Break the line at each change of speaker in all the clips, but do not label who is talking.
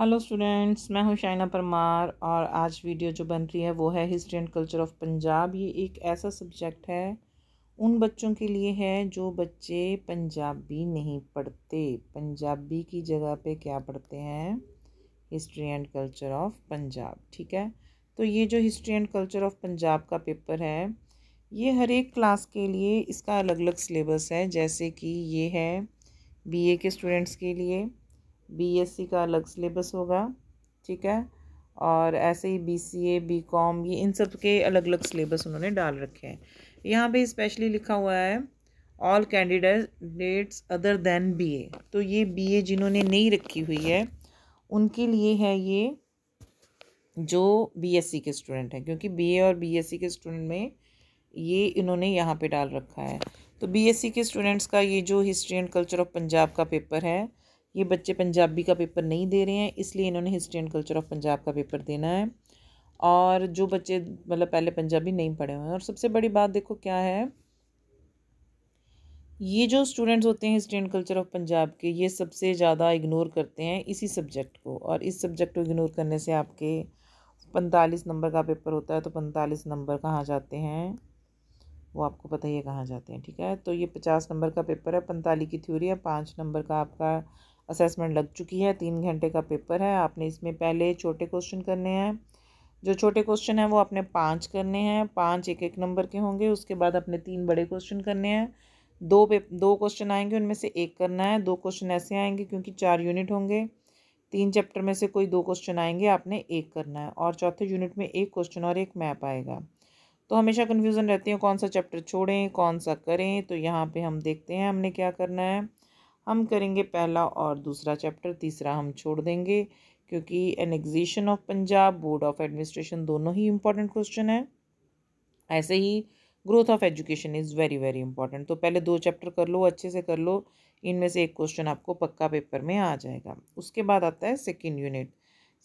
hello students मैं हूं शाइना परमार और आज वीडियो जो बन रही है वो है history and culture of Punjab ये एक ऐसा सब्जेक्ट है उन बच्चों के लिए है जो बच्चे पंजाबी नहीं पढ़ते पंजाबी की जगह पे क्या पढ़ते हैं history and culture of Punjab ठीक है तो ये जो history and culture of Punjab का पेपर है ये हर एक क्लास के लिए इसका अलग अलग सिलेबस है जैसे कि ये है बी के स्टूडेंट्स के लिए बीएससी का अलग सिलेबस होगा ठीक है और ऐसे ही बीसीए बीकॉम ये इन सब के अलग अलग सिलेबस उन्होंने डाल रखे हैं यहाँ पे स्पेशली लिखा हुआ है all candidates other than BA तो ये बीए जिन्होंने नहीं रखी हुई है उनके लिए है ये जो बीएससी के स्टूडेंट हैं क्योंकि बीए और बीएससी के स्टूडेंट में ये इन्होंने यहाँ पे डाल रखा है तो बीएससी के स्टूडेंट्स का ये जो history and culture of Punjab का पेपर है ये बच्चे पंजाबी का पेपर नहीं दे रहे हैं इसलिए इन्होंने history and culture of Punjab का पेपर देना है और जो बच्चे मतलब पहले पंजाबी नहीं पढ़े हुए हैं और सबसे बड़ी बात देखो क्या है ये जो स्टूडेंट्स होते हैं history and culture of Punjab के ये सबसे ज़्यादा इग्नोर करते हैं इसी सब्जेक्ट को और इस सब्जेक्ट को इग्नोर करने से आपके पैंतालीस नंबर का पेपर होता है तो पैंतालीस नंबर कहाँ जाते हैं वो आपको पता ही है कहाँ जाते हैं ठीक है तो ये पचास नंबर का पेपर है पैंतालीस की थ्योरी है पाँच नंबर का आपका असेसमेंट लग चुकी है तीन घंटे का पेपर है आपने इसमें पहले छोटे क्वेश्चन करने हैं जो छोटे क्वेश्चन हैं वो आपने पाँच करने हैं पाँच एक एक नंबर के होंगे उसके बाद अपने तीन बड़े क्वेश्चन करने हैं दो पे दो क्वेश्चन आएंगे उनमें से एक करना है दो क्वेश्चन ऐसे आएंगे क्योंकि चार यूनिट होंगे तीन चैप्टर में से कोई दो क्वेश्चन आएंगे आपने एक करना है और चौथे यूनिट में एक क्वेश्चन और एक मैप आएगा तो हमेशा कन्फ्यूज़न रहती है कौन सा चैप्टर छोड़ें कौन सा करें तो यहाँ पर हम देखते हैं हमने क्या करना है हम करेंगे पहला और दूसरा चैप्टर तीसरा हम छोड़ देंगे क्योंकि annexation of Punjab board of administration दोनों ही इम्पॉर्टेंट क्वेश्चन हैं ऐसे ही growth of education is very very important तो पहले दो चैप्टर कर लो अच्छे से कर लो इनमें से एक क्वेश्चन आपको पक्का पेपर में आ जाएगा उसके बाद आता है सेकेंड यूनिट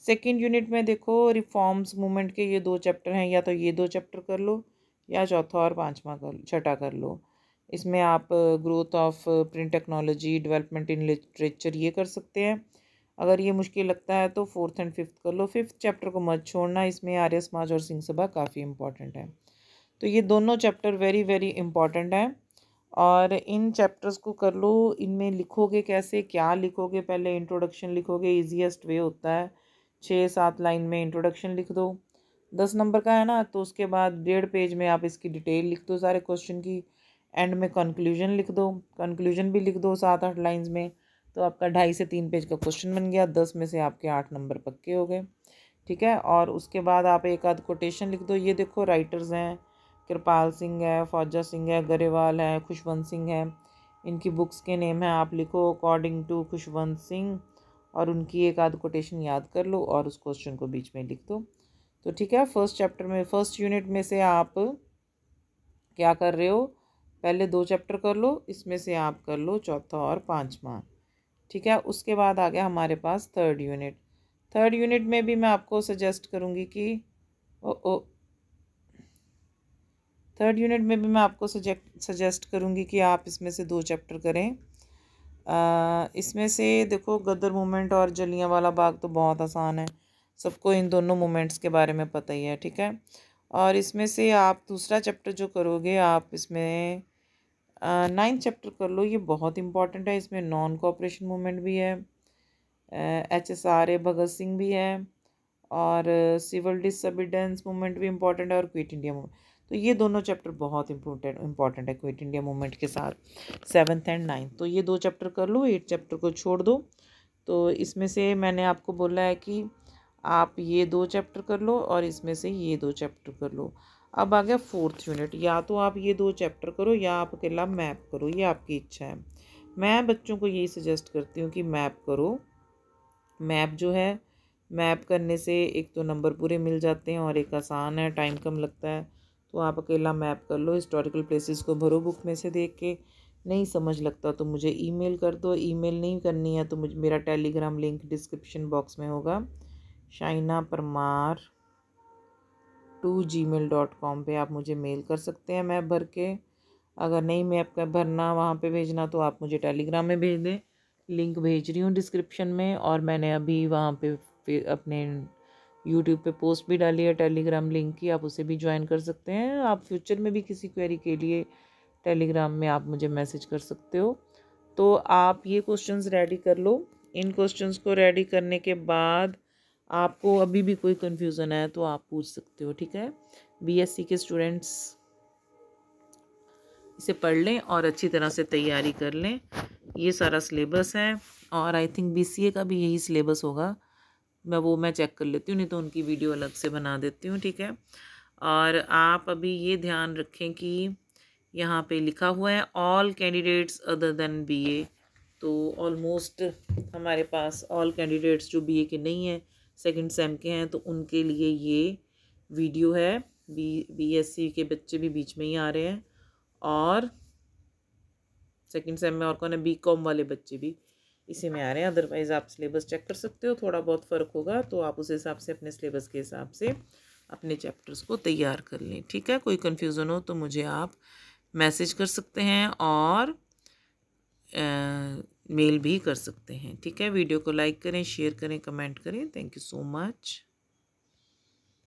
सेकेंड यूनिट में देखो रिफॉर्म्स मूवमेंट के ये दो चैप्टर हैं या तो ये दो चैप्टर कर लो या चौथा और पाँचवा कर छठा कर लो इसमें आप growth of print technology development in literature ये कर सकते हैं अगर ये मुश्किल लगता है तो फोर्थ एंड फिफ्थ कर लो फिफ्थ चैप्टर को मत छोड़ना इसमें आर्य समाज और सिंह सभा काफ़ी इम्पॉर्टेंट है तो ये दोनों चैप्टर वेरी वेरी इम्पॉर्टेंट हैं और इन चैप्टर्स को कर लो इनमें लिखोगे कैसे क्या लिखोगे पहले इंट्रोडक्शन लिखोगे ईजिएस्ट वे होता है छः सात लाइन में इंट्रोडक्शन लिख दो दस नंबर का है ना तो उसके बाद डेढ़ पेज में आप इसकी डिटेल लिख दो सारे क्वेश्चन की एंड में कंक्लूजन लिख दो कंक्लूजन भी लिख दो सात आठ लाइंस में तो आपका ढाई से तीन पेज का क्वेश्चन बन गया दस में से आपके आठ नंबर पक्के हो गए ठीक है और उसके बाद आप एक आध कोटेशन लिख दो ये देखो राइटर्स हैं कृपाल सिंह है फौजा सिंह है गरेवाल है खुशवंत सिंह है इनकी बुक्स के नेम हैं आप लिखो अकॉर्डिंग टू खुशवंत सिंह और उनकी एक आध कोटेशन याद कर लो और उस क्वेश्चन को बीच में लिख दो तो ठीक है फर्स्ट चैप्टर में फर्स्ट यूनिट में से आप क्या कर रहे हो पहले दो चैप्टर कर लो इसमें से आप कर लो चौथा और पाँचवा ठीक है उसके बाद आ गया हमारे पास थर्ड यूनिट थर्ड यूनिट में भी मैं आपको सजेस्ट करूँगी कि ओ ओ थर्ड यूनिट में भी मैं आपको सजेक्ट सजेस्ट करूँगी कि आप इसमें से दो चैप्टर करें इसमें से देखो गदर मूवमेंट और जलियाँ वाला बाग तो बहुत आसान है सबको इन दोनों मूवमेंट्स के बारे में पता ही है ठीक है और इसमें से आप दूसरा चैप्टर जो करोगे आप इसमें नाइन्थ uh, चैप्टर कर लो ये बहुत इंपॉर्टेंट है इसमें नॉन कोऑपरेशन मूवमेंट भी है H S R A Bhagat Singh भी है और सिविल डिसबिडेंस मूवमेंट भी इंपॉर्टेंट है और क्विट इंडिया मूवमेंट तो ये दोनों चैप्टर बहुत इंपॉर्टेंट इंपॉर्टेंट है क्विट इंडिया मूवमेंट के साथ सेवन्थ एंड नाइन्थ तो ये दो चैप्टर कर लो एट चैप्टर को छोड़ दो तो इसमें से मैंने आपको बोला है कि आप ये दो चैप्टर कर लो और इसमें से ये दो चैप्टर कर लो अब आ गया फोर्थ यूनिट या तो आप ये दो चैप्टर करो या आप अकेला मैप करो ये आपकी इच्छा है मैं बच्चों को यही सजेस्ट करती हूँ कि मैप करो मैप जो है मैप करने से एक तो नंबर पूरे मिल जाते हैं और एक आसान है टाइम कम लगता है तो आप अकेला मैप कर लो हिस्टोरिकल प्लेसेस को भरो बुक में से देख के नहीं समझ लगता तो मुझे ईमेल कर दो ईमेल नहीं करनी है तो मुझे मेरा टेलीग्राम लिंक डिस्क्रिप्शन बॉक्स में होगा Shaina Parmar two Gmail dot com पर आप मुझे मेल कर सकते हैं मैप भर के अगर नहीं मैप का भरना वहाँ पे भेजना तो आप मुझे टेलीग्राम में भेज दें लिंक भेज रही हूँ डिस्क्रिप्शन में और मैंने अभी वहाँ पे अपने यूट्यूब पे पोस्ट भी डाली है टेलीग्राम लिंक की आप उसे भी ज्वाइन कर सकते हैं आप फ्यूचर में भी किसी क्वेरी के लिए टेलीग्राम में आप मुझे मैसेज कर सकते हो तो आप ये क्वेश्चंस रेडी कर लो इन क्वेश्चंस को रेडी करने के बाद आपको अभी भी कोई कन्फ्यूज़न है तो आप पूछ सकते हो ठीक है बीएससी के स्टूडेंट्स इसे पढ़ लें और अच्छी तरह से तैयारी कर लें ये सारा सिलेबस है और आई थिंक बीसीए का भी यही सिलेबस होगा मैं वो मैं चेक कर लेती हूँ नहीं तो उनकी वीडियो अलग से बना देती हूँ ठीक है और आप अभी ये ध्यान रखें कि यहाँ पे लिखा हुआ है all candidates other than BA तो ऑलमोस्ट हमारे पास ऑल कैंडिडेट्स जो बीए के नहीं हैं सेकंड सेम के हैं तो उनके लिए ये वीडियो है बी बी एस सी के बच्चे भी बीच में ही आ रहे हैं और सेकंड सेम में और कौन है बी कॉम वाले बच्चे भी इसी में आ रहे हैं अदरवाइज़ आप सिलेबस चेक कर सकते हो थोड़ा बहुत फ़र्क होगा तो आप उस हिसाब से अपने सिलेबस के हिसाब से अपने चैप्टर्स को तैयार कर लें ठीक है कोई कन्फ्यूज़न हो तो मुझे आप मैसेज कर सकते हैं और आ, मेल भी कर सकते हैं ठीक है वीडियो को लाइक करें शेयर करें कमेंट करें थैंक यू सो मच